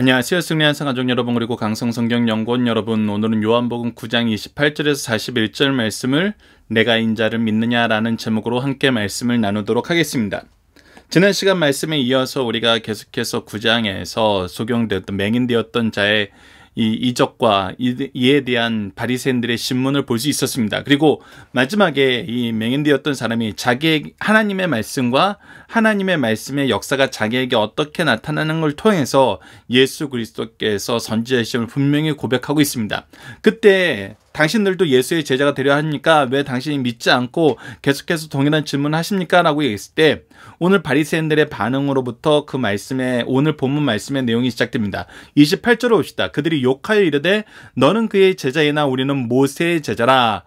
안녕하세요. 승리한 상가족 여러분 그리고 강성성경연구원 여러분 오늘은 요한복음 9장 28절에서 41절 말씀을 내가 인자를 믿느냐라는 제목으로 함께 말씀을 나누도록 하겠습니다. 지난 시간 말씀에 이어서 우리가 계속해서 9장에서 소경되었던 맹인되었던 자의 이 이적과 이에 대한 바리새인들의 신문을 볼 수 있었습니다. 그리고 마지막에 이 맹인되었던 사람이 자기 하나님의 말씀과 하나님의 말씀의 역사가 자기에게 어떻게 나타나는 걸 통해서 예수 그리스도께서 선지자이심을 분명히 고백하고 있습니다. 그때 당신들도 예수의 제자가 되려 하니까 왜 당신이 믿지 않고 계속해서 동일한 질문을 하십니까? 라고 얘기했을 때 오늘 바리새인들의 반응으로부터 그 말씀에 오늘 본문 말씀의 내용이 시작됩니다. 2 8절에 봅시다. 그들이 욕하여 이르되 너는 그의 제자이나 우리는 모세의 제자라.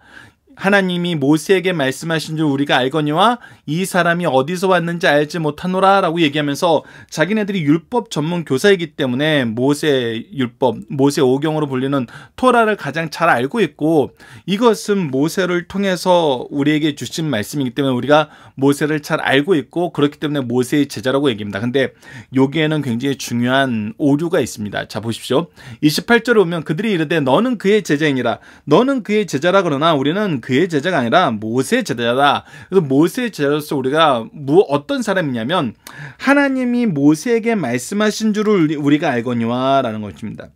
하나님이 모세에게 말씀하신 줄 우리가 알거니와 이 사람이 어디서 왔는지 알지 못하노라 라고 얘기하면서 자기네들이 율법 전문 교사이기 때문에 모세 율법, 모세 오경으로 불리는 토라를 가장 잘 알고 있고 이것은 모세를 통해서 우리에게 주신 말씀이기 때문에 우리가 모세를 잘 알고 있고 그렇기 때문에 모세의 제자라고 얘기합니다. 근데 여기에는 굉장히 중요한 오류가 있습니다. 자, 보십시오. 28절에 오면 그들이 이르되 너는 그의 제자이니라. 너는 그의 제자라 그러나 우리는 그 그의 제자가 아니라 모세의 제자다. 그래서 모세의 제자로서 우리가 뭐 어떤 사람이냐면 하나님이 모세에게 말씀하신 줄을 우리가 알거니와라는 것입니다.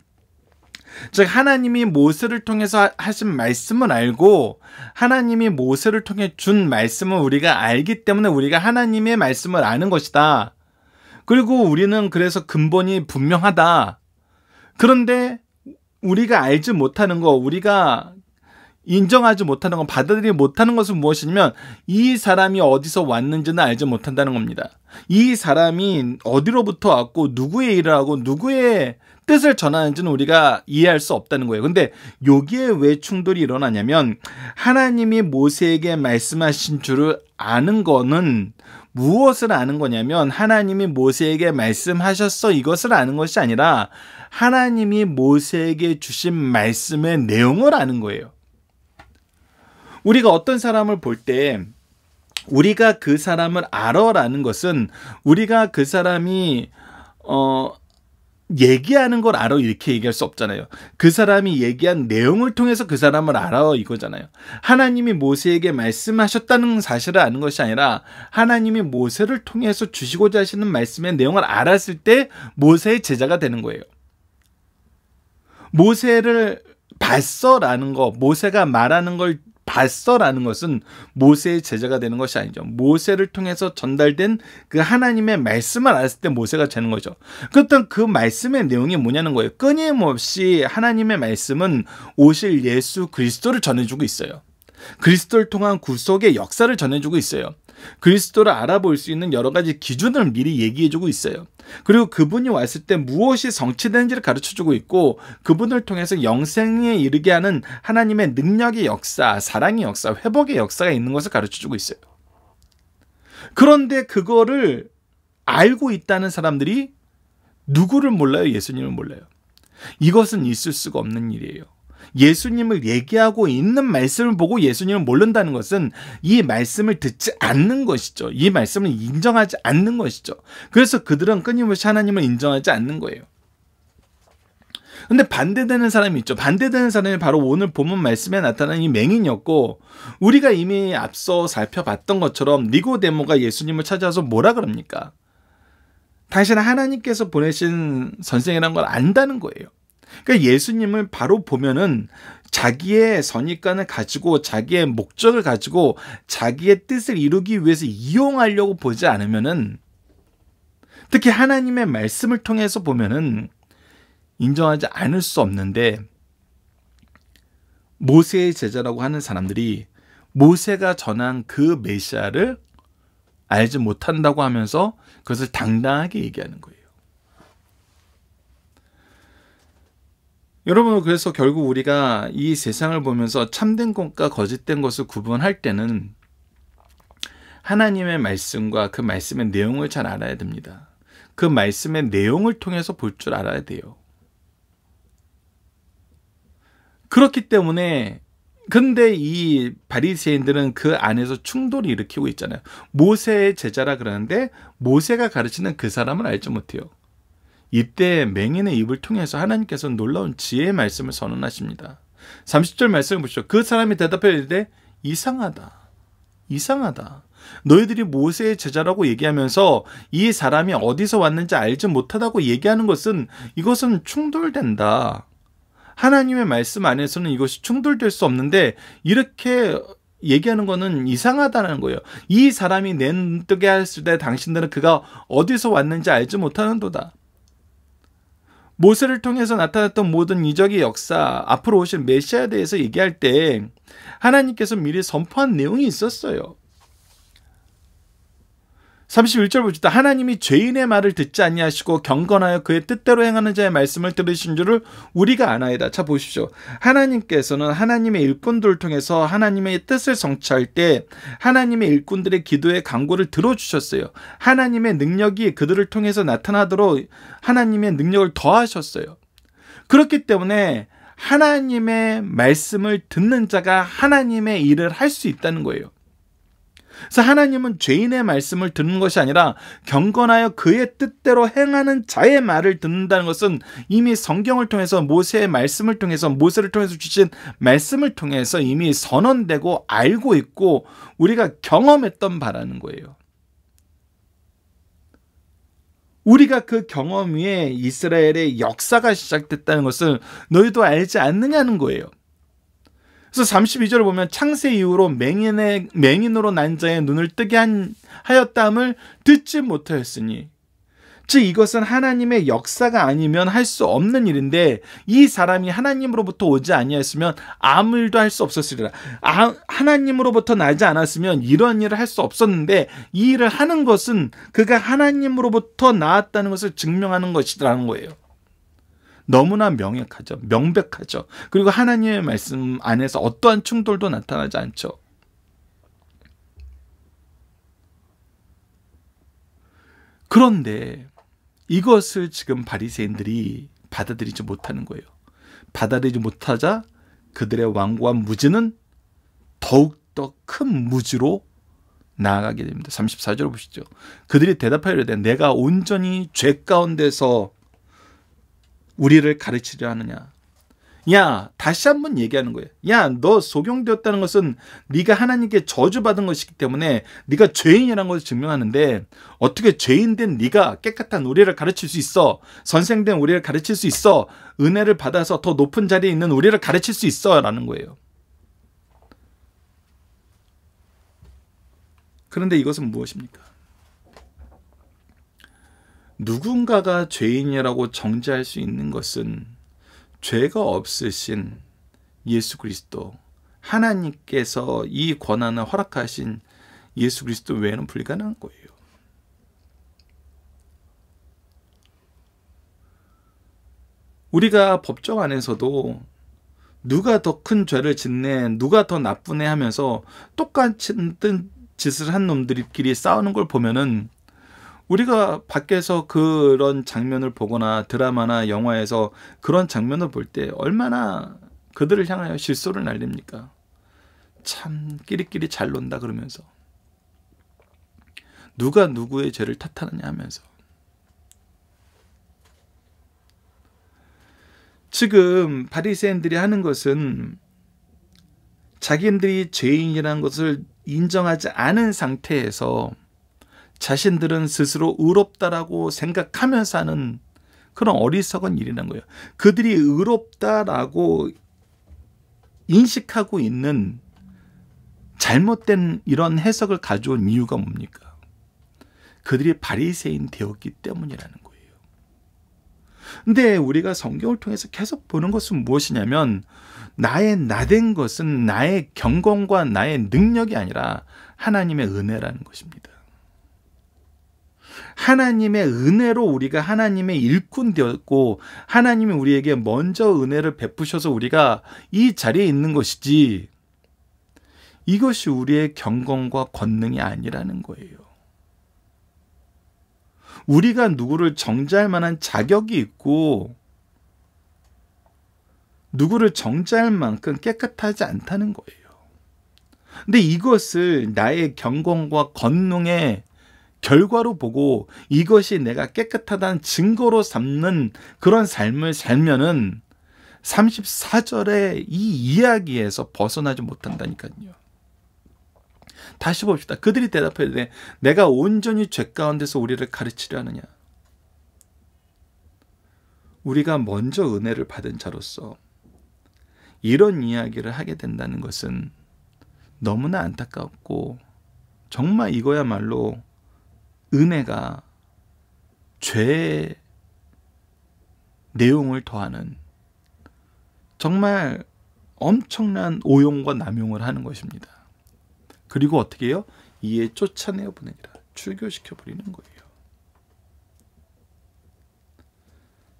즉 하나님이 모세를 통해서 하신 말씀을 알고 하나님이 모세를 통해 준 말씀을 우리가 알기 때문에 우리가 하나님의 말씀을 아는 것이다. 그리고 우리는 그래서 근본이 분명하다. 그런데 우리가 알지 못하는 거, 우리가 인정하지 못하는 건 받아들이지 못하는 것은 무엇이냐면 이 사람이 어디서 왔는지는 알지 못한다는 겁니다. 이 사람이 어디로부터 왔고 누구의 일을 하고 누구의 뜻을 전하는지는 우리가 이해할 수 없다는 거예요. 근데 여기에 왜 충돌이 일어나냐면 하나님이 모세에게 말씀하신 줄을 아는 거는 무엇을 아는 거냐면 하나님이 모세에게 말씀하셨어 이것을 아는 것이 아니라 하나님이 모세에게 주신 말씀의 내용을 아는 거예요. 우리가 어떤 사람을 볼 때 우리가 그 사람을 알아라는 것은 우리가 그 사람이 어 얘기하는 걸 알아 이렇게 얘기할 수 없잖아요. 그 사람이 얘기한 내용을 통해서 그 사람을 알아 이거잖아요. 하나님이 모세에게 말씀하셨다는 사실을 아는 것이 아니라 하나님이 모세를 통해서 주시고자 하시는 말씀의 내용을 알았을 때 모세의 제자가 되는 거예요. 모세를 봤어라는 거, 모세가 말하는 걸 봤어라는 것은 모세의 제자가 되는 것이 아니죠. 모세를 통해서 전달된 그 하나님의 말씀을 알았을 때 모세가 되는 거죠. 그렇다면 그 말씀의 내용이 뭐냐는 거예요. 끊임없이 하나님의 말씀은 오실 예수 그리스도를 전해주고 있어요. 그리스도를 통한 구속의 역사를 전해주고 있어요. 그리스도를 알아볼 수 있는 여러 가지 기준을 미리 얘기해주고 있어요. 그리고 그분이 왔을 때 무엇이 성취되는지를 가르쳐 주고 있고 그분을 통해서 영생에 이르게 하는 하나님의 능력의 역사, 사랑의 역사, 회복의 역사가 있는 것을 가르쳐 주고 있어요. 그런데 그거를 알고 있다는 사람들이 누구를 몰라요? 예수님을 몰라요. 이것은 있을 수가 없는 일이에요. 예수님을 얘기하고 있는 말씀을 보고 예수님을 모른다는 것은 이 말씀을 듣지 않는 것이죠. 이 말씀을 인정하지 않는 것이죠. 그래서 그들은 끊임없이 하나님을 인정하지 않는 거예요. 근데 반대되는 사람이 있죠. 반대되는 사람이 바로 오늘 본문 말씀에 나타난 이 맹인이었고 우리가 이미 앞서 살펴봤던 것처럼 니고데모가 예수님을 찾아와서 뭐라 그럽니까? 당신은 하나님께서 보내신 선생이란 걸 안다는 거예요. 그러니까 예수님을 바로 보면은 자기의 선입관을 가지고 자기의 목적을 가지고 자기의 뜻을 이루기 위해서 이용하려고 보지 않으면은 특히 하나님의 말씀을 통해서 보면은 인정하지 않을 수 없는데 모세의 제자라고 하는 사람들이 모세가 전한 그 메시아를 알지 못한다고 하면서 그것을 당당하게 얘기하는 거예요. 여러분 그래서 결국 우리가 이 세상을 보면서 참된 것과 거짓된 것을 구분할 때는 하나님의 말씀과 그 말씀의 내용을 잘 알아야 됩니다. 그 말씀의 내용을 통해서 볼 줄 알아야 돼요. 그렇기 때문에 근데 이 바리새인들은 그 안에서 충돌을 일으키고 있잖아요. 모세의 제자라 그러는데 모세가 가르치는 그 사람을 알지 못해요. 이때 맹인의 입을 통해서 하나님께서 놀라운 지혜의 말씀을 선언하십니다. 30절 말씀을 보시죠. 그 사람이 대답해 야되 이상하다. 이상하다. 너희들이 모세의 제자라고 얘기하면서 이 사람이 어디서 왔는지 알지 못하다고 얘기하는 것은 이것은 충돌된다. 하나님의 말씀 안에서는 이것이 충돌될 수 없는데 이렇게 얘기하는 것은 이상하다는 거예요. 이 사람이 낸 뜨게 했을 때 당신들은 그가 어디서 왔는지 알지 못하는도다. 모세를 통해서 나타났던 모든 이적의 역사, 앞으로 오실 메시아에 대해서 얘기할 때 하나님께서 미리 선포한 내용이 있었어요. 31절 보시다 하나님이 죄인의 말을 듣지 아니하시고 경건하여 그의 뜻대로 행하는 자의 말씀을 들으신 줄을 우리가 아나이다. 자 보십시오. 하나님께서는 하나님의 일꾼들을 통해서 하나님의 뜻을 성취할 때 하나님의 일꾼들의 기도의 강구를 들어주셨어요. 하나님의 능력이 그들을 통해서 나타나도록 하나님의 능력을 더하셨어요. 그렇기 때문에 하나님의 말씀을 듣는 자가 하나님의 일을 할 수 있다는 거예요. 그래서 하나님은 죄인의 말씀을 듣는 것이 아니라 경건하여 그의 뜻대로 행하는 자의 말을 듣는다는 것은 이미 성경을 통해서 모세의 말씀을 통해서 모세를 통해서 주신 말씀을 통해서 이미 선언되고 알고 있고 우리가 경험했던 바라는 거예요. 우리가 그 경험 위에 이스라엘의 역사가 시작됐다는 것을 너희도 알지 않느냐는 거예요. 그래서 32절을 보면 창세 이후로 맹인의 맹인으로 난 자의 눈을 뜨게 한 하였담을 듣지 못하였으니 즉 이것은 하나님의 역사가 아니면 할 수 없는 일인데 이 사람이 하나님으로부터 오지 아니했으면 아무 일도 할 수 없었으리라. 아, 하나님으로부터 나지 않았으면 이런 일을 할 수 없었는데 이 일을 하는 것은 그가 하나님으로부터 나왔다는 것을 증명하는 것이라는 거예요. 너무나 명확하죠. 명백하죠. 그리고 하나님의 말씀 안에서 어떠한 충돌도 나타나지 않죠. 그런데 이것을 지금 바리새인들이 받아들이지 못하는 거예요. 받아들이지 못하자 그들의 완고한 무지는 더욱더 큰 무지로 나아가게 됩니다. 34절 보시죠. 그들이 대답하려 되 내가 온전히 죄 가운데서 우리를 가르치려 하느냐? 야, 다시 한번 얘기하는 거예요. 야, 너 소경되었다는 것은 네가 하나님께 저주받은 것이기 때문에 네가 죄인이라는 것을 증명하는데 어떻게 죄인된 네가 깨끗한 우리를 가르칠 수 있어? 선생된 우리를 가르칠 수 있어? 은혜를 받아서 더 높은 자리에 있는 우리를 가르칠 수 있어? 라는 거예요. 그런데 이것은 무엇입니까? 누군가가 죄인이라고 정죄할 수 있는 것은 죄가 없으신 예수 그리스도 하나님께서 이 권한을 허락하신 예수 그리스도 외에는 불가능한 거예요. 우리가 법정 안에서도 누가 더 큰 죄를 짓네, 누가 더 나쁘네 하면서 똑같은 짓을 한 놈들끼리 싸우는 걸 보면은 우리가 밖에서 그런 장면을 보거나 드라마나 영화에서 그런 장면을 볼 때 얼마나 그들을 향하여 실소를 날립니까? 참 끼리끼리 잘 논다 그러면서 누가 누구의 죄를 탓하느냐 하면서 지금 바리새인들이 하는 것은 자기들이 죄인이라는 것을 인정하지 않은 상태에서 자신들은 스스로 의롭다라고 생각하면서 하는 그런 어리석은 일이라는 거예요. 그들이 의롭다라고 인식하고 있는 잘못된 이런 해석을 가져온 이유가 뭡니까? 그들이 바리새인 되었기 때문이라는 거예요. 근데 우리가 성경을 통해서 계속 보는 것은 무엇이냐면 나의 나된 것은 나의 경건과 나의 능력이 아니라 하나님의 은혜라는 것입니다. 하나님의 은혜로 우리가 하나님의 일꾼 되었고 하나님이 우리에게 먼저 은혜를 베푸셔서 우리가 이 자리에 있는 것이지 이것이 우리의 경건과 권능이 아니라는 거예요. 우리가 누구를 정죄할 만한 자격이 있고 누구를 정죄할 만큼 깨끗하지 않다는 거예요. 근데 이것을 나의 경건과 권능에 결과로 보고 이것이 내가 깨끗하다는 증거로 삼는 그런 삶을 살면은 34절의 이 이야기에서 벗어나지 못한다니까요. 다시 봅시다. 그들이 대답해야 돼. 내가 온전히 죄 가운데서 우리를 가르치려 하느냐. 우리가 먼저 은혜를 받은 자로서 이런 이야기를 하게 된다는 것은 너무나 안타깝고 정말 이거야말로 은혜가 죄의 내용을 더하는 정말 엄청난 오용과 남용을 하는 것입니다. 그리고 어떻게 해요? 이에 쫓아내어 보내니라. 출교시켜 버리는 거예요.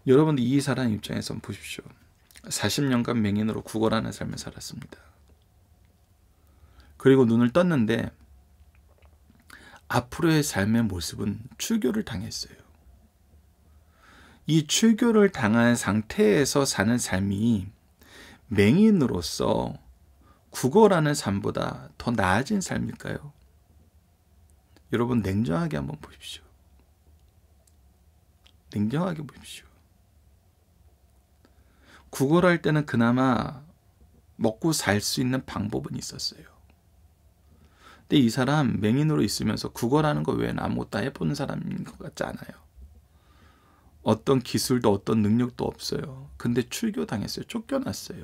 여러분들 이 사람 입장에서 보십시오. 40년간 맹인으로 구걸하는 삶을 살았습니다. 그리고 눈을 떴는데 앞으로의 삶의 모습은 출교를 당했어요. 이 출교를 당한 상태에서 사는 삶이 맹인으로서 국어라는 삶보다 더 나아진 삶일까요? 여러분 냉정하게 한번 보십시오. 냉정하게 보십시오. 구걸할 때는 그나마 먹고 살 수 있는 방법은 있었어요. 근데 이 사람 맹인으로 있으면서 국어라는 거 외에는 아무것도 해보는 사람인 것 같지 않아요. 어떤 기술도 어떤 능력도 없어요. 근데 출교당했어요. 쫓겨났어요.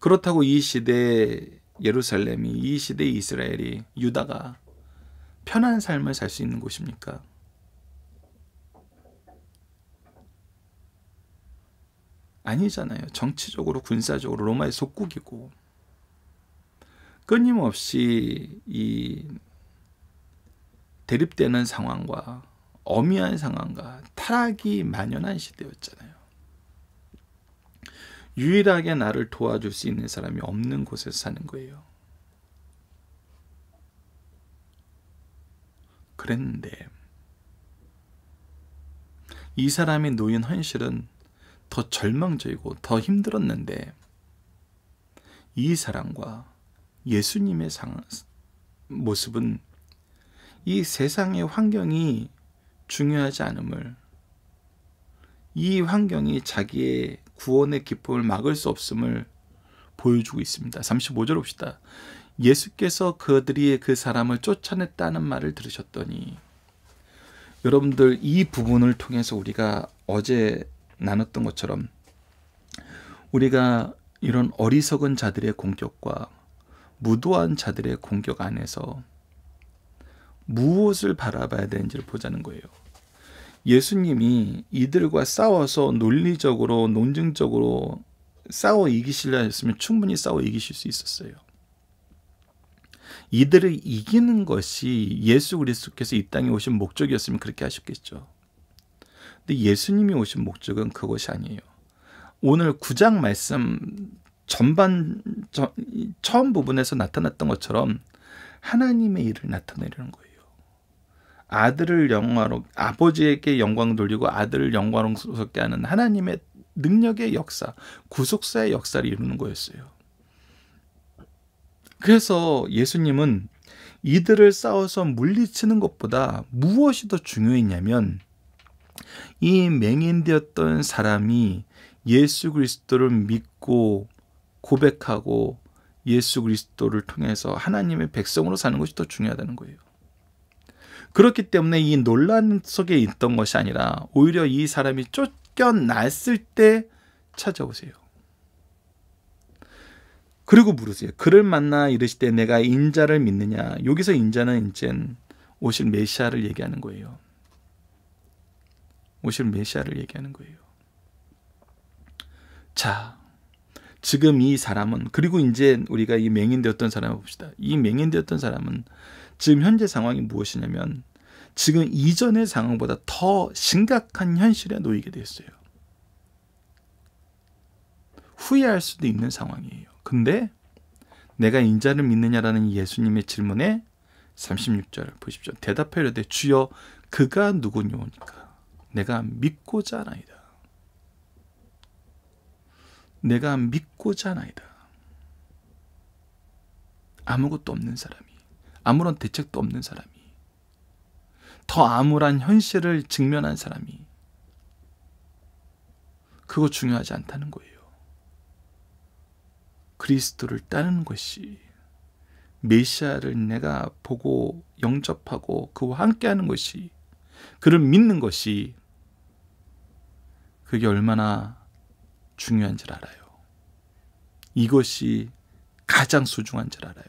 그렇다고 이 시대 예루살렘이 이 시대 이스라엘이 유다가 편한 삶을 살 수 있는 곳입니까? 아니잖아요. 정치적으로 군사적으로 로마의 속국이고 끊임없이 이 대립되는 상황과 어미한 상황과 타락이 만연한 시대였잖아요. 유일하게 나를 도와줄 수 있는 사람이 없는 곳에서 사는 거예요. 그랬는데 이 사람이 놓인 현실은 더 절망적이고 더 힘들었는데 이 사랑과 예수님의 상, 모습은 이 세상의 환경이 중요하지 않음을 이 환경이 자기의 구원의 기쁨을 막을 수 없음을 보여주고 있습니다. 35절 봅시다. 예수께서 그들이 그 사람을 쫓아냈다는 말을 들으셨더니 여러분들 이 부분을 통해서 우리가 어제 나눴던 것처럼 우리가 이런 어리석은 자들의 공격과 무도한 자들의 공격 안에서 무엇을 바라봐야 되는지를 보자는 거예요. 예수님이 이들과 싸워서 논리적으로 논증적으로 싸워 이기시려 했으면 충분히 싸워 이기실 수 있었어요. 이들을 이기는 것이 예수 그리스도께서 이 땅에 오신 목적이었으면 그렇게 하셨겠죠. 근데 예수님이 오신 목적은 그것이 아니에요. 오늘 구장 말씀 전반 저, 처음 부분에서 나타났던 것처럼 하나님의 일을 나타내려는 거예요. 아들을 영화로 아버지에게 영광 돌리고 아들을 영광스럽게 하는 하나님의 능력의 역사, 구속사의 역사를 이루는 거였어요. 그래서 예수님은 이들을 싸워서 물리치는 것보다 무엇이 더 중요했냐면 이 맹인되었던 사람이 예수 그리스도를 믿고 고백하고 예수 그리스도를 통해서 하나님의 백성으로 사는 것이 더 중요하다는 거예요. 그렇기 때문에 이 논란 속에 있던 것이 아니라 오히려 이 사람이 쫓겨났을 때 찾아오세요. 그리고 물으세요. 그를 만나 이르시되 내가 인자를 믿느냐. 여기서 인자는 이젠 오실 메시아를 얘기하는 거예요. 오실 메시아를 얘기하는 거예요. 자, 지금 이 사람은 그리고 이제 우리가 이 맹인되었던 사람을 봅시다. 이 맹인되었던 사람은 지금 현재 상황이 무엇이냐면 지금 이전의 상황보다 더 심각한 현실에 놓이게 됐어요. 후회할 수도 있는 상황이에요. 근데 내가 인자를 믿느냐라는 예수님의 질문에 36절 보십시오. 대답하려되 주여 그가 누구뇨니까 내가 믿고자 하나이다. 내가 믿고자 하나이다. 아무것도 없는 사람이, 아무런 대책도 없는 사람이, 더 암울한 현실을 직면한 사람이, 그거 중요하지 않다는 거예요. 그리스도를 따는 것이 메시아를 내가 보고 영접하고 그와 함께하는 것이 그를 믿는 것이 그게 얼마나 중요한 줄 알아요. 이것이 가장 소중한 줄 알아요.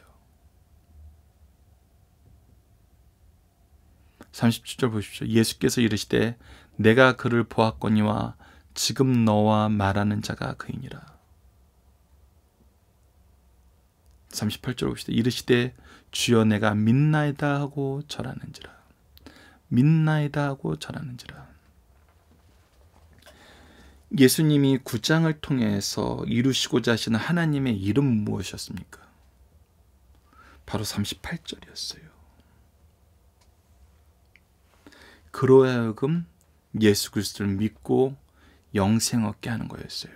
37절 보십시오. 예수께서 이르시되 내가 그를 보았거니와 지금 너와 말하는 자가 그이니라. 38절 보시되 이르시되 주여 내가 믿나이다 하고 절하는지라. 믿나이다 하고 절하는지라. 예수님이 구장을 통해서 이루시고자 하시는 하나님의 이름 무엇이었습니까? 바로 38절이었어요. 그로 하여금 예수 그리스도를 믿고 영생 얻게 하는 거였어요.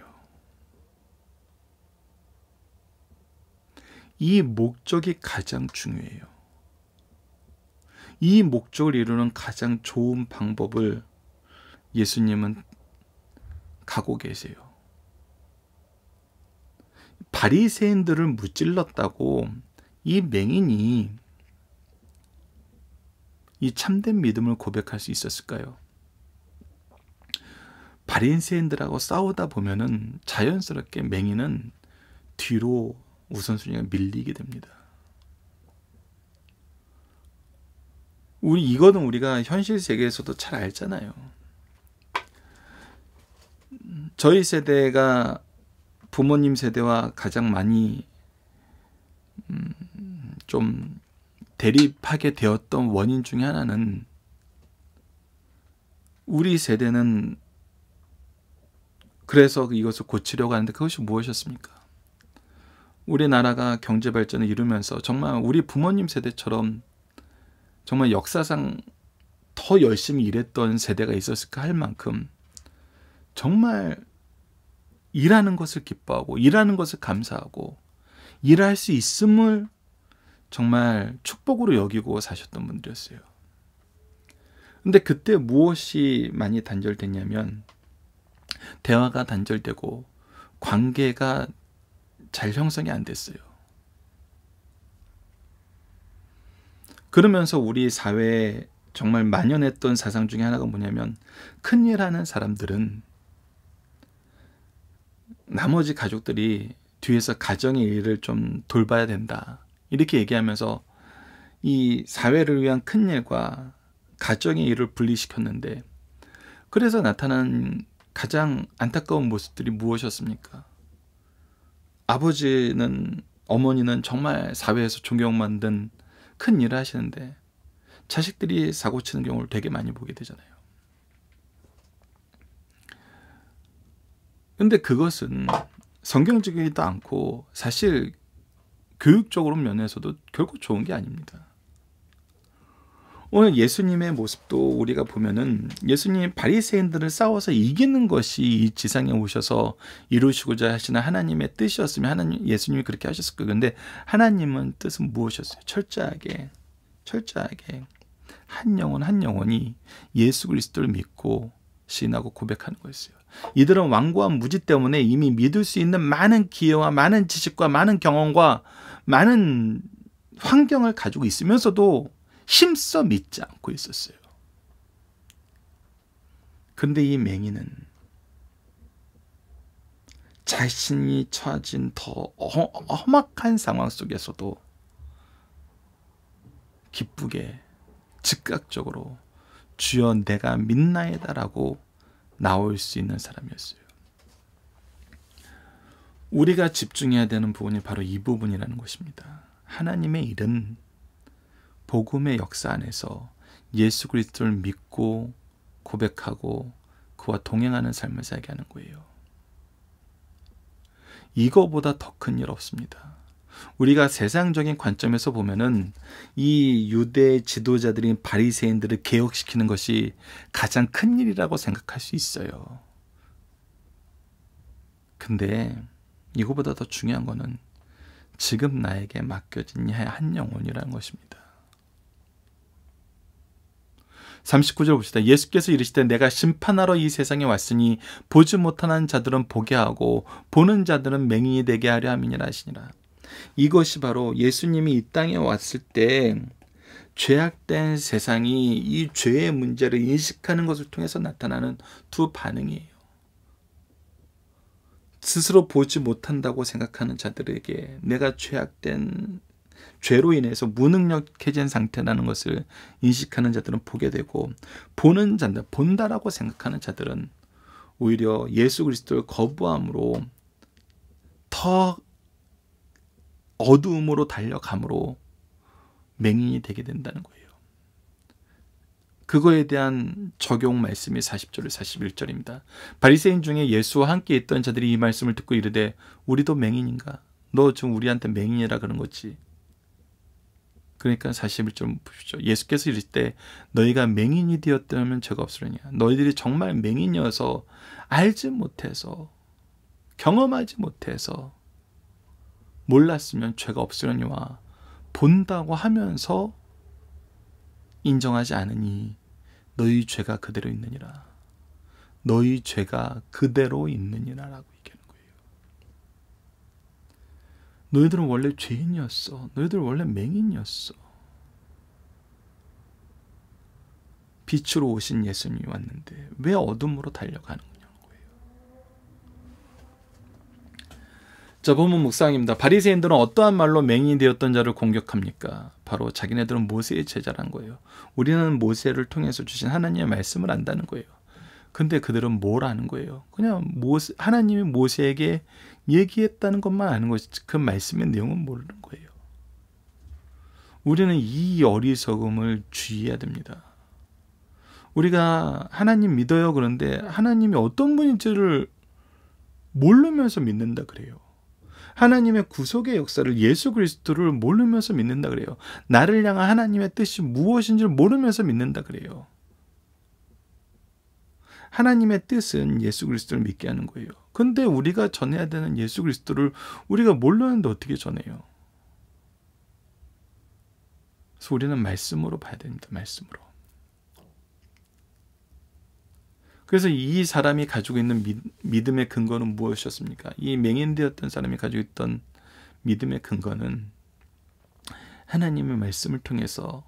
이 목적이 가장 중요해요. 이 목적을 이루는 가장 좋은 방법을 예수님은 가고 계세요. 바리새인들을 무찔렀다고 이 맹인이 이 참된 믿음을 고백할 수 있었을까요? 바리새인들하고 싸우다 보면은 자연스럽게 맹인은 뒤로 우선순위가 밀리게 됩니다. 우리 이거는 우리가 현실 세계에서도 잘 알잖아요. 저희 세대가 부모님 세대와 가장 많이 음, 좀 대립하게 되었던 원인 중에 하나는 우리 세대는 그래서 이것을 고치려고 하는데 그것이 무엇이었습니까? 우리나라가 경제 발전을 이루면서 정말 우리 부모님 세대처럼 정말 역사상 더 열심히 일했던 세대가 있었을까 할 만큼 정말 일하는 것을 기뻐하고 일하는 것을 감사하고 일할 수 있음을 정말 축복으로 여기고 사셨던 분들이었어요. 근데 그때 무엇이 많이 단절됐냐면 대화가 단절되고 관계가 잘 형성이 안 됐어요. 그러면서 우리 사회에 정말 만연했던 사상 중에 하나가 뭐냐면 큰일 하는 사람들은 나머지 가족들이 뒤에서 가정의 일을 좀 돌봐야 된다. 이렇게 얘기하면서 이 사회를 위한 큰 일과 가정의 일을 분리시켰는데 그래서 나타난 가장 안타까운 모습들이 무엇이었습니까? 아버지는 어머니는 정말 사회에서 존경받는 큰 일을 하시는데 자식들이 사고치는 경우를 되게 많이 보게 되잖아요. 근데 그것은 성경적이지도 않고 사실 교육적으로 면에서도 결코 좋은 게 아닙니다. 오늘 예수님의 모습도 우리가 보면은 예수님 바리새인들을 싸워서 이기는 것이 이 지상에 오셔서 이루시고자 하시는 하나님의 뜻이었으면 하나님 예수님이 그렇게 하셨을 거예요. 근데 하나님은 뜻은 무엇이었어요? 철저하게 철저하게 한 영혼 한 영혼이 예수 그리스도를 믿고 신하고 고백하는 거였어요. 이들은 왕고한 무지 때문에 이미 믿을 수 있는 많은 기회와 많은 지식과 많은 경험과 많은 환경을 가지고 있으면서도 힘써 믿지 않고 있었어요. 근데 이 맹인은 자신이 처진 더 어, 험악한 상황 속에서도 기쁘게 즉각적으로 주여 내가 믿나이다라고 나올 수 있는 사람이었어요. 우리가 집중해야 되는 부분이 바로 이 부분이라는 것입니다. 하나님의 일은 복음의 역사 안에서 예수 그리스도를 믿고 고백하고 그와 동행하는 삶을 살게 하는 거예요. 이거보다 더 큰 일 없습니다. 우리가 세상적인 관점에서 보면은 이 유대 지도자들인 바리새인들을 개혁시키는 것이 가장 큰 일이라고 생각할 수 있어요. 근데 이거보다 더 중요한 거는 지금 나에게 맡겨진 한 영혼이라는 것입니다. 39절 봅시다. 예수께서 이르시되 내가 심판하러 이 세상에 왔으니 보지 못하는 자들은 보게 하고 보는 자들은 맹인이 되게 하려 함이니라 하시니라. 이것이 바로 예수님이 이 땅에 왔을 때 죄악된 세상이 이 죄의 문제를 인식하는 것을 통해서 나타나는 두 반응이에요. 스스로 보지 못한다고 생각하는 자들에게 내가 죄악된 죄로 인해서 무능력해진 상태라는 것을 인식하는 자들은 보게 되고 보는 자들 본다라고 생각하는 자들은 오히려 예수 그리스도를 거부함으로 더 어두움으로 달려감으로 맹인이 되게 된다는 거예요. 그거에 대한 적용 말씀이 40절, 41절입니다. 바리새인 중에 예수와 함께 있던 자들이 이 말씀을 듣고 이르되 우리도 맹인인가? 너 지금 우리한테 맹인이라 그런 거지. 그러니까 41절 보십시오. 예수께서 이럴 때 너희가 맹인이 되었다면 죄가 없으려냐. 너희들이 정말 맹인이어서 알지 못해서 경험하지 못해서 몰랐으면 죄가 없으려니와 본다고 하면서 인정하지 않으니 너희 죄가 그대로 있느니라. 너희 죄가 그대로 있느니라라고 얘기하는 거예요. 너희들은 원래 죄인이었어. 너희들은 원래 맹인이었어. 빛으로 오신 예수님이 왔는데 왜 어둠으로 달려가는 거야? 자, 본문 묵상입니다. 바리새인들은 어떠한 말로 맹인이 되었던 자를 공격합니까? 바로 자기네들은 모세의 제자란 거예요. 우리는 모세를 통해서 주신 하나님의 말씀을 안다는 거예요. 근데 그들은 뭘 아는 거예요? 그냥 모세, 하나님이 모세에게 얘기했다는 것만 아는 것이지 그 말씀의 내용은 모르는 거예요. 우리는 이 어리석음을 주의해야 됩니다. 우리가 하나님 믿어요 그런데 하나님이 어떤 분인지를 모르면서 믿는다 그래요. 하나님의 구속의 역사를 예수 그리스도를 모르면서 믿는다 그래요. 나를 향한 하나님의 뜻이 무엇인지 모르면서 믿는다 그래요. 하나님의 뜻은 예수 그리스도를 믿게 하는 거예요. 근데 우리가 전해야 되는 예수 그리스도를 우리가 몰랐는데 어떻게 전해요? 그래서 우리는 말씀으로 봐야 됩니다. 말씀으로. 그래서 이 사람이 가지고 있는 믿음의 근거는 무엇이었습니까? 이 맹인되었던 사람이 가지고 있던 믿음의 근거는 하나님의 말씀을 통해서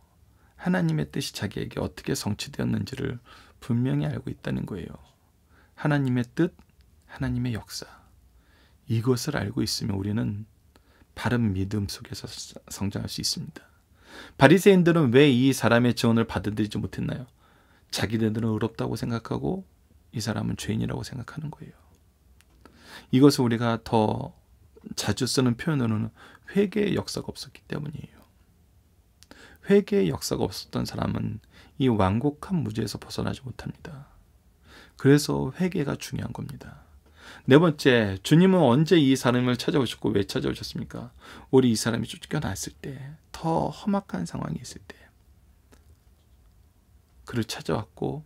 하나님의 뜻이 자기에게 어떻게 성취되었는지를 분명히 알고 있다는 거예요. 하나님의 뜻, 하나님의 역사. 이것을 알고 있으면 우리는 바른 믿음 속에서 성장할 수 있습니다. 바리새인들은 왜 이 사람의 지원을 받아들이지 못했나요? 자기들은 의롭다고 생각하고 이 사람은 죄인이라고 생각하는 거예요. 이것을 우리가 더 자주 쓰는 표현으로는 회개의 역사가 없었기 때문이에요. 회개의 역사가 없었던 사람은 이 완곡한 무죄에서 벗어나지 못합니다. 그래서 회개가 중요한 겁니다. 네 번째, 주님은 언제 이 사람을 찾아오셨고 왜 찾아오셨습니까? 우리 이 사람이 쫓겨났을 때, 더 험악한 상황이 있을 때, 그를 찾아왔고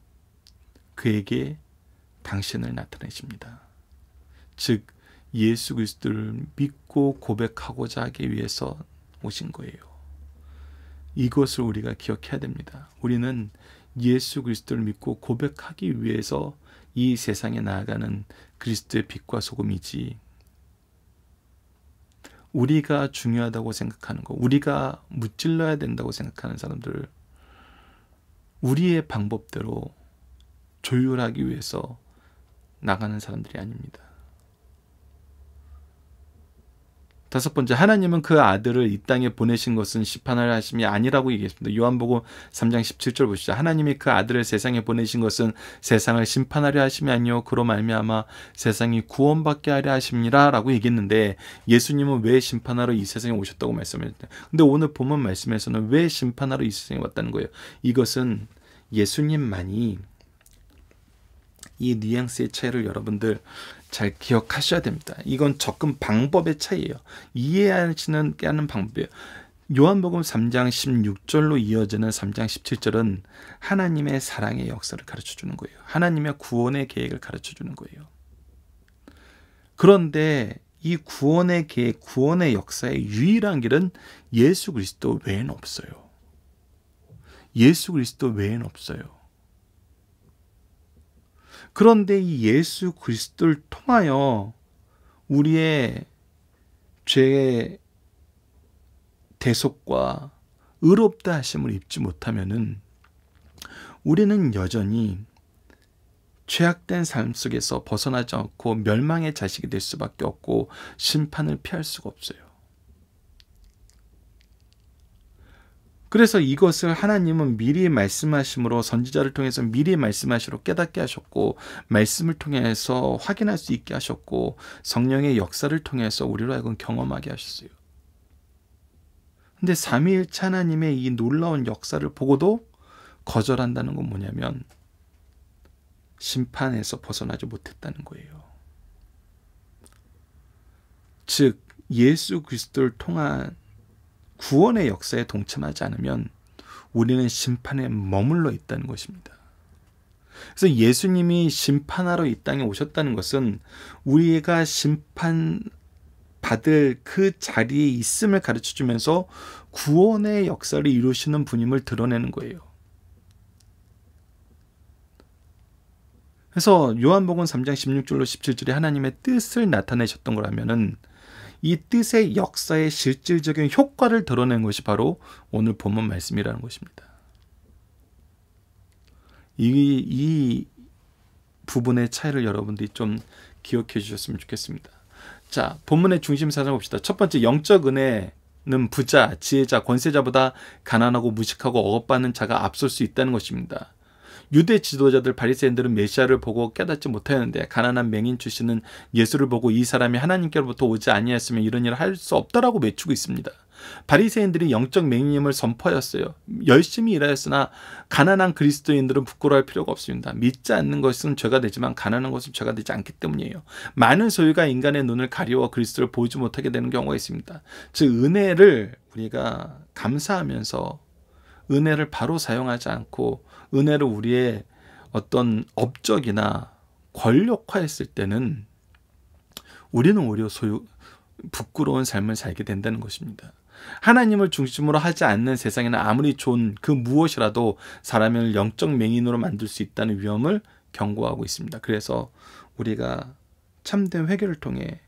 그에게 당신을 나타내십니다. 즉 예수 그리스도를 믿고 고백하고자 하기 위해서 오신 거예요. 이것을 우리가 기억해야 됩니다. 우리는 예수 그리스도를 믿고 고백하기 위해서 이 세상에 나아가는 그리스도의 빛과 소금이지 우리가 중요하다고 생각하는 거, 우리가 무찔러야 된다고 생각하는 사람들 우리의 방법대로 조율하기 위해서 나가는 사람들이 아닙니다. 다섯 번째 하나님은 그 아들을 이 땅에 보내신 것은 심판을 하심이 아니라고 얘기했습니다. 요한복음 3장 17절 보시죠. 하나님이 그 아들을 세상에 보내신 것은 세상을 심판하려 하심이 아니요 그로 말미암아 세상이 구원받게 하려 하심이라라고 얘기했는데 예수님은 왜 심판하러 이 세상에 오셨다고 말씀하셨다. 근데 오늘 본문 말씀에서는 왜 심판하러 이 세상에 왔다는 거예요. 이것은 예수님만이 이 뉘앙스의 차이를 여러분들 잘 기억하셔야 됩니다. 이건 접근 방법의 차이예요. 이해하시는 깨는 방법이에요. 요한복음 3장 16절로 이어지는 3장 17절은 하나님의 사랑의 역사를 가르쳐 주는 거예요. 하나님의 구원의 계획을 가르쳐 주는 거예요. 그런데 이 구원의 계획, 구원의 역사의 유일한 길은 예수 그리스도 외엔 없어요. 예수 그리스도 외엔 없어요. 그런데 이 예수 그리스도를 통하여 우리의 죄의 대속과 의롭다 하심을 입지 못하면은 우리는 여전히 죄악된 삶 속에서 벗어나지 않고 멸망의 자식이 될 수밖에 없고 심판을 피할 수가 없어요. 그래서 이것을 하나님은 미리 말씀하심으로 선지자를 통해서 미리 말씀하시로 깨닫게 하셨고 말씀을 통해서 확인할 수 있게 하셨고 성령의 역사를 통해서 우리로 하여금 경험하게 하셨어요. 근데 삼위일체 하나님의 이 놀라운 역사를 보고도 거절한다는 건 뭐냐면 심판에서 벗어나지 못했다는 거예요. 즉 예수 그리스도를 통한 구원의 역사에 동참하지 않으면 우리는 심판에 머물러 있다는 것입니다. 그래서 예수님이 심판하러 이 땅에 오셨다는 것은 우리가 심판 받을 그 자리에 있음을 가르쳐 주면서 구원의 역사를 이루시는 분임을 드러내는 거예요. 그래서 요한복음 3장 16절로 17절에 하나님의 뜻을 나타내셨던 거라면은 이 뜻의 역사의 실질적인 효과를 드러낸 것이 바로 오늘 본문 말씀이라는 것입니다. 이, 이 부분의 차이를 여러분들이 좀 기억해 주셨으면 좋겠습니다. 자, 본문의 중심 사상 봅시다. 첫 번째, 영적 은혜는 부자, 지혜자, 권세자보다 가난하고 무식하고 억압받는 자가 앞설 수 있다는 것입니다. 유대 지도자들 바리새인들은 메시아를 보고 깨닫지 못하였는데 가난한 맹인 출신은 예수를 보고 이 사람이 하나님께로부터 오지 아니했으면 이런 일을 할 수 없다라고 외치고 있습니다. 바리새인들이 영적 맹인임을 선포하였어요. 열심히 일하였으나 가난한 그리스도인들은 부끄러워할 필요가 없습니다. 믿지 않는 것은 죄가 되지만 가난한 것은 죄가 되지 않기 때문이에요. 많은 소유가 인간의 눈을 가리워 그리스도를 보지 못하게 되는 경우가 있습니다. 즉 은혜를 우리가 감사하면서 은혜를 바로 사용하지 않고 은혜로 우리의 어떤 업적이나 권력화했을 때는 우리는 오히려 소유, 부끄러운 삶을 살게 된다는 것입니다. 하나님을 중심으로 하지 않는 세상에는 아무리 좋은 그 무엇이라도 사람을 영적 맹인으로 만들 수 있다는 위험을 경고하고 있습니다. 그래서 우리가 참된 회개를 통해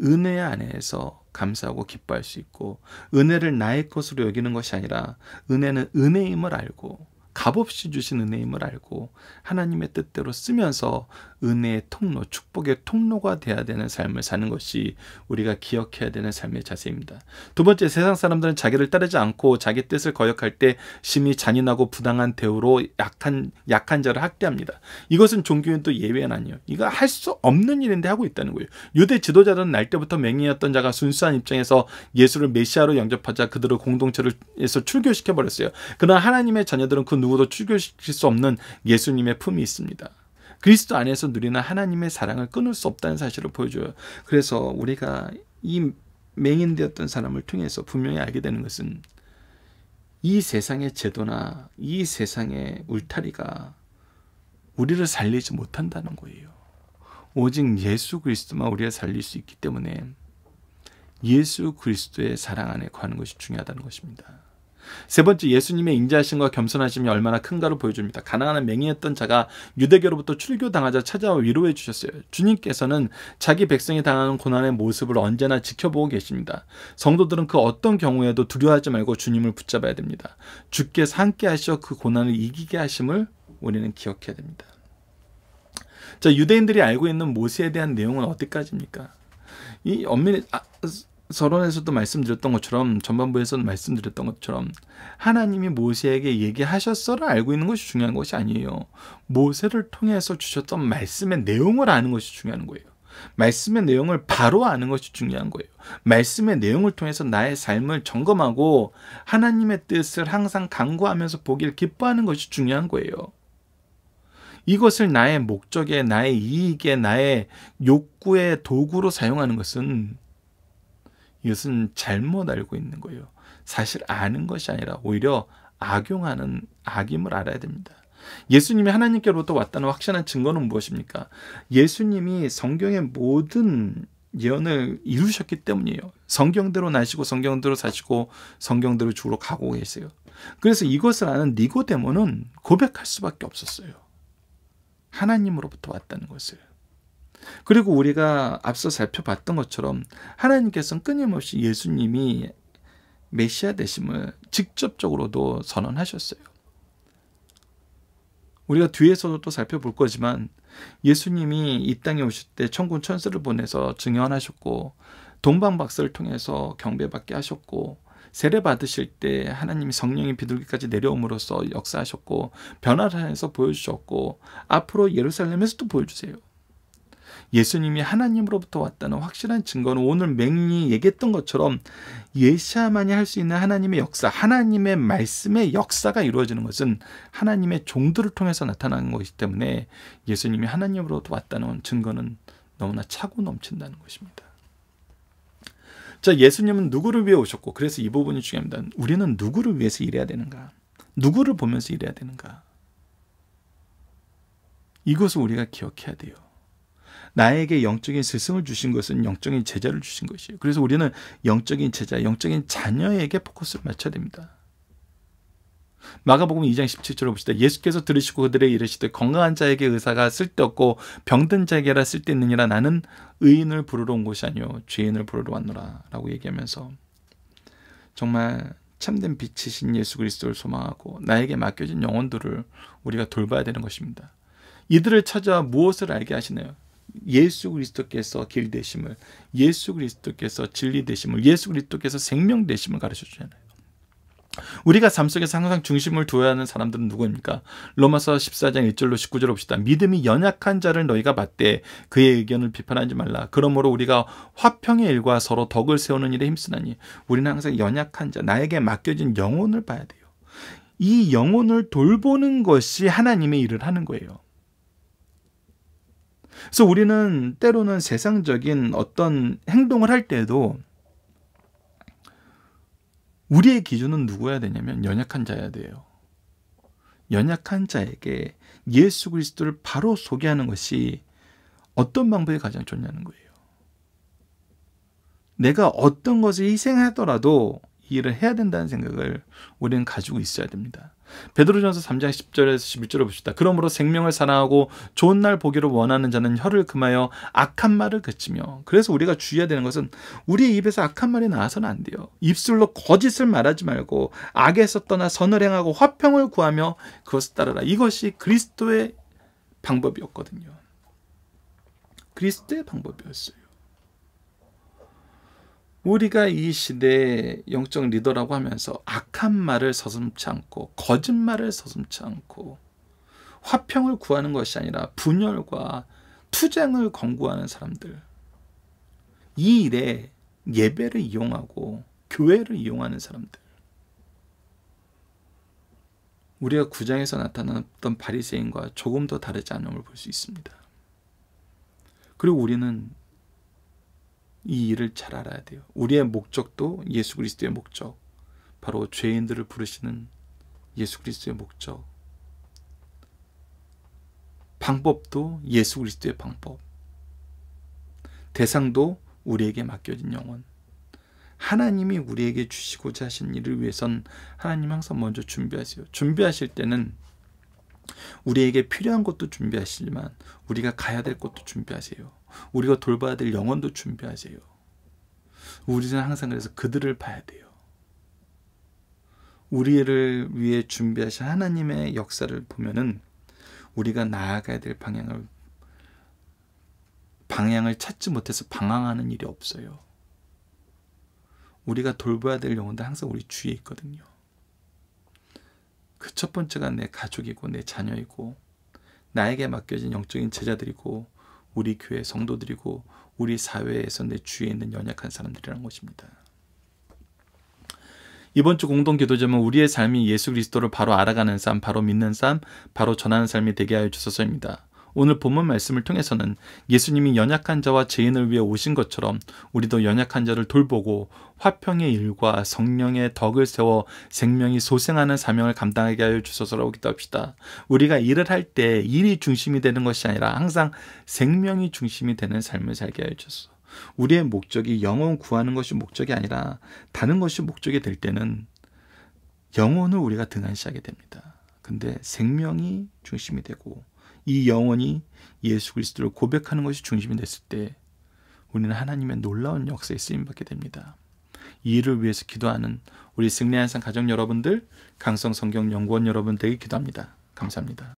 은혜 안에서 감사하고 기뻐할 수 있고 은혜를 나의 것으로 여기는 것이 아니라 은혜는 은혜임을 알고 값없이 주신 은혜임을 알고 하나님의 뜻대로 쓰면서 은혜의 통로, 축복의 통로가 돼야 되는 삶을 사는 것이 우리가 기억해야 되는 삶의 자세입니다. 두 번째, 세상 사람들은 자기를 따르지 않고 자기 뜻을 거역할 때 심히 잔인하고 부당한 대우로 약한 약한 자를 학대합니다. 이것은 종교인도 예외는 아니요. 이거 할 수 없는 일인데 하고 있다는 거예요. 유대 지도자들은 날 때부터 맹인이었던 자가 순수한 입장에서 예수를 메시아로 영접하자 그들을 공동체를에서 출교시켜 버렸어요. 그러나 하나님의 자녀들은 그 누구 누구도 출교시킬 수 없는 예수님의 품이 있습니다. 그리스도 안에서 누리는 하나님의 사랑을 끊을 수 없다는 사실을 보여줘요. 그래서 우리가 이 맹인되었던 사람을 통해서 분명히 알게 되는 것은 이 세상의 제도나 이 세상의 울타리가 우리를 살리지 못한다는 거예요. 오직 예수 그리스도만 우리를 살릴 수 있기 때문에 예수 그리스도의 사랑 안에 거하는 것이 중요하다는 것입니다. 세 번째 예수님의 인자하심과 겸손하심이 얼마나 큰가를 보여줍니다. 가난한 맹인었던 자가 유대교로부터 출교당하자 찾아와 위로해 주셨어요. 주님께서는 자기 백성이 당하는 고난의 모습을 언제나 지켜보고 계십니다. 성도들은 그 어떤 경우에도 두려워하지 말고 주님을 붙잡아야 됩니다. 주께서 함께 하셔그 고난을 이기게 하심을 우리는 기억해야 됩니다. 자, 유대인들이 알고 있는 모세에 대한 내용은 어디까지입니까? 이 엄밀히 아, 서론에서도 말씀드렸던 것처럼 전반부에서는 말씀드렸던 것처럼 하나님이 모세에게 얘기하셨어를 알고 있는 것이 중요한 것이 아니에요. 모세를 통해서 주셨던 말씀의 내용을 아는 것이 중요한 거예요. 말씀의 내용을 바로 아는 것이 중요한 거예요. 말씀의 내용을 통해서 나의 삶을 점검하고 하나님의 뜻을 항상 강구하면서 보길 기뻐하는 것이 중요한 거예요. 이것을 나의 목적에, 나의 이익에, 나의 욕구의 도구로 사용하는 것은 이것은 잘못 알고 있는 거예요. 사실 아는 것이 아니라 오히려 악용하는 악임을 알아야 됩니다. 예수님이 하나님께로부터 왔다는 확실한 증거는 무엇입니까? 예수님이 성경의 모든 예언을 이루셨기 때문이에요. 성경대로 나시고 성경대로 사시고 성경대로 주로 가고 계세요. 그래서 이것을 아는 니고데모는 고백할 수밖에 없었어요. 하나님으로부터 왔다는 것을. 그리고 우리가 앞서 살펴봤던 것처럼 하나님께서는 끊임없이 예수님이 메시아 되심을 직접적으로도 선언하셨어요. 우리가 뒤에서도 또 살펴볼 거지만 예수님이 이 땅에 오실 때 천군 천사를 보내서 증언하셨고 동방박사를 통해서 경배받게 하셨고 세례 받으실 때 하나님이 성령이 비둘기까지 내려옴으로써 역사하셨고 변화를 해서 보여주셨고 앞으로 예루살렘에서도 보여주세요. 예수님이 하나님으로부터 왔다는 확실한 증거는 오늘 맹인이 얘기했던 것처럼 예시아만이 할 수 있는 하나님의 역사, 하나님의 말씀의 역사가 이루어지는 것은 하나님의 종들을 통해서 나타나는 것이기 때문에 예수님이 하나님으로부터 왔다는 증거는 너무나 차고 넘친다는 것입니다. 자, 예수님은 누구를 위해 오셨고 그래서 이 부분이 중요합니다. 우리는 누구를 위해서 일해야 되는가? 누구를 보면서 일해야 되는가? 이것을 우리가 기억해야 돼요. 나에게 영적인 스승을 주신 것은 영적인 제자를 주신 것이에요. 그래서 우리는 영적인 제자, 영적인 자녀에게 포커스를 맞춰야 됩니다. 마가복음 2장 17절을 봅시다. 예수께서 들으시고 그들에게 이르시되 건강한 자에게 의사가 쓸데없고 병든 자에게라 쓸데있느니라 나는 의인을 부르러 온 것이 아니요 죄인을 부르러 왔노라 라고 얘기하면서 정말 참된 빛이신 예수 그리스도를 소망하고 나에게 맡겨진 영혼들을 우리가 돌봐야 되는 것입니다. 이들을 찾아 무엇을 알게 하시나요? 예수 그리스도께서 길 되심을 예수 그리스도께서 진리 되심을 예수 그리스도께서 생명 되심을 가르쳐 주잖아요. 우리가 삶 속에서 항상 중심을 두어야 하는 사람들은 누구입니까? 로마서 14장 1절로 19절 봅시다. 믿음이 연약한 자를 너희가 봤대 그의 의견을 비판하지 말라. 그러므로 우리가 화평의 일과 서로 덕을 세우는 일에 힘쓰나니 우리는 항상 연약한 자, 나에게 맡겨진 영혼을 봐야 돼요. 이 영혼을 돌보는 것이 하나님의 일을 하는 거예요. 그래서 우리는 때로는 세상적인 어떤 행동을 할때도 우리의 기준은 누구야 되냐면 연약한 자야 돼요. 연약한 자에게 예수 그리스도를 바로 소개하는 것이 어떤 방법이 가장 좋냐는 거예요. 내가 어떤 것을 희생하더라도 일을 해야 된다는 생각을 우리는 가지고 있어야 됩니다. 베드로전서 3장 10절에서 11절을 봅시다. 그러므로 생명을 사랑하고 좋은 날 보기를 원하는 자는 혀를 금하여 악한 말을 그치며 그래서 우리가 주의해야 되는 것은 우리의 입에서 악한 말이 나와서는 안 돼요. 입술로 거짓을 말하지 말고 악에서 떠나 선을 행하고 화평을 구하며 그것을 따르라. 이것이 그리스도의 방법이었거든요. 그리스도의 방법이었어요. 우리가 이 시대의 영적 리더라고 하면서 악한 말을 서슴치 않고 거짓말을 서슴치 않고 화평을 구하는 것이 아니라 분열과 투쟁을 권고하는 사람들 이 일에 예배를 이용하고 교회를 이용하는 사람들 우리가 구장에서 나타났던 바리새인과 조금 더 다르지 않음을 볼 수 있습니다. 그리고 우리는 이 일을 잘 알아야 돼요. 우리의 목적도 예수 그리스도의 목적. 바로 죄인들을 부르시는 예수 그리스도의 목적. 방법도 예수 그리스도의 방법. 대상도 우리에게 맡겨진 영혼. 하나님이 우리에게 주시고자 하신 일을 위해선 하나님 항상 먼저 준비하세요. 준비하실 때는 우리에게 필요한 것도 준비하시지만 우리가 가야 될 것도 준비하세요. 우리가 돌봐야 될 영혼도 준비하세요. 우리는 항상 그래서 그들을 봐야 돼요. 우리를 위해 준비하신 하나님의 역사를 보면은 우리가 나아가야 될 방향을 방향을 찾지 못해서 방황하는 일이 없어요. 우리가 돌봐야 될 영혼도 항상 우리 주위에 있거든요. 그 첫 번째가 내 가족이고 내 자녀이고 나에게 맡겨진 영적인 제자들이고 우리 교회 성도들이고 우리 사회에서 내 주위에 있는 연약한 사람들이라는 것입니다. 이번 주 공동 기도점은 우리의 삶이 예수 그리스도를 바로 알아가는 삶, 바로 믿는 삶, 바로 전하는 삶이 되게 하여 주소서입니다. 오늘 본문 말씀을 통해서는 예수님이 연약한 자와 죄인을 위해 오신 것처럼 우리도 연약한 자를 돌보고 화평의 일과 성령의 덕을 세워 생명이 소생하는 사명을 감당하게 하여 주소서라고 기도합시다. 우리가 일을 할 때 일이 중심이 되는 것이 아니라 항상 생명이 중심이 되는 삶을 살게 하여 주소서. 우리의 목적이 영혼 구하는 것이 목적이 아니라 다른 것이 목적이 될 때는 영혼을 우리가 등한시하게 됩니다. 근데 생명이 중심이 되고 이 영혼이 예수 그리스도를 고백하는 것이 중심이 됐을 때 우리는 하나님의 놀라운 역사에 쓰임받게 됩니다. 이일 위해서 기도하는 우리 승리한 상 가정 여러분들, 강성 성경 연구원 여러분들게 기도합니다. 감사합니다.